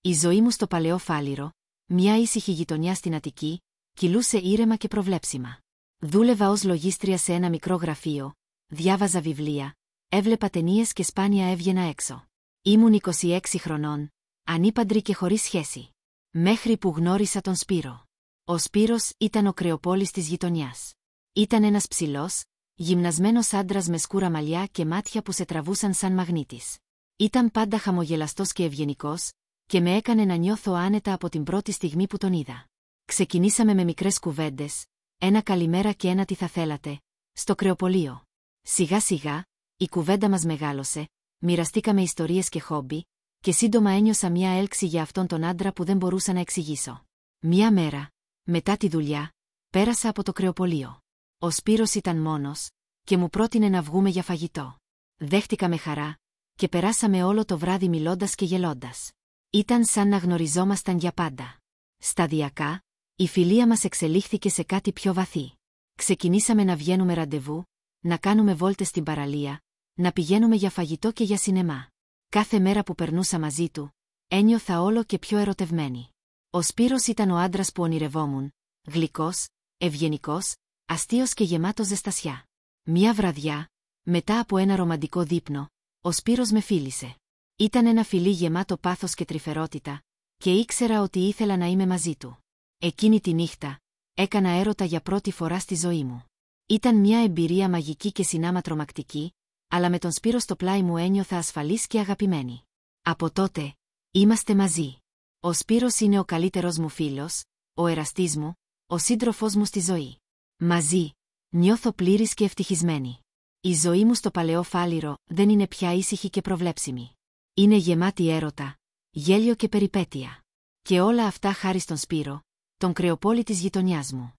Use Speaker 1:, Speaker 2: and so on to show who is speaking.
Speaker 1: Η ζωή μου στο παλαιό φάληρο, μια ήσυχη γειτονιά στην Αττική, κυλούσε ήρεμα και προβλέψιμα. Δούλευα ως λογίστρια σε ένα μικρό γραφείο, διάβαζα βιβλία, έβλεπα ταινίες και σπάνια έβγαινα έξω. Ήμουν 26 χρονών, ανήπαντρη και χωρίς σχέση. Μέχρι που γνώρισα τον Σπύρο. Ο Σπύρος ήταν ο κρεοπόλης της γειτονιάς. Ήταν ένας ψηλός, γυμνασμένος άντρας με σκούρα μαλλιά και μάτια που σε τραβούσαν σαν μαγνήτης. Ήταν πάντα χαμογελαστός και ευγενικός, και με έκανε να νιώθω άνετα από την πρώτη στιγμή που τον είδα. Ξεκινήσαμε με μικρές κουβέντες, ένα καλημέρα και ένα τι θα θέλατε, στο κρεοπολείο. Σιγά σιγά, η κουβέντα μας μεγάλωσε, μοιραστήκαμε ιστορίες και χόμπι, και σύντομα ένιωσα μια έλξη για αυτόν τον άντρα που δεν μπορούσα να εξηγήσω. Μια μέρα, μετά τη δουλειά, πέρασα από το κρεοπολείο. Ο Σπύρος ήταν μόνος και μου πρότεινε να βγούμε για φαγητό. Δέχτηκα με χαρά και περάσαμε όλο το βράδυ μιλώντας και γελώντας. Ήταν σαν να γνωριζόμασταν για πάντα. Σταδιακά, η φιλία μας εξελίχθηκε σε κάτι πιο βαθύ. Ξεκινήσαμε να βγαίνουμε ραντεβού, να κάνουμε βόλτες στην παραλία, να πηγαίνουμε για φαγητό και για σινεμά. Κάθε μέρα που περνούσα μαζί του, ένιωθα όλο και πιο ερωτευμένη. Ο Σπύρος ήταν ο άντρας που ονειρευόμουν, γλυκός, ευγενικός, αστείος και γεμάτος ζεστασιά. Μια βραδιά, μετά από ένα ρομαντικό δείπνο, ο Σπύρος με φίλησε. Ήταν ένα φιλί γεμάτο πάθος και τρυφερότητα, και ήξερα ότι ήθελα να είμαι μαζί του. Εκείνη τη νύχτα, έκανα έρωτα για πρώτη φορά στη ζωή μου. Ήταν μια εμπειρία μαγική και συνάμα τρομακτική, αλλά με τον Σπύρο στο πλάι μου ένιωθα ασφαλής και αγαπημένη. Από τότε, είμαστε μαζί. Ο Σπύρος είναι ο καλύτερος μου φίλος, ο εραστής μου, ο σύντροφός μου στη ζωή. Μαζί, νιώθω πλήρης και ευτυχισμένη. Η ζωή μου στο παλαιό φάλιρο δεν είναι πια ήσυχη και προβλέψιμη. Είναι γεμάτη έρωτα, γέλιο και περιπέτεια. Και όλα αυτά χάρη στον Σπύρο, τον κρεοπόλη της γειτονιάς μου.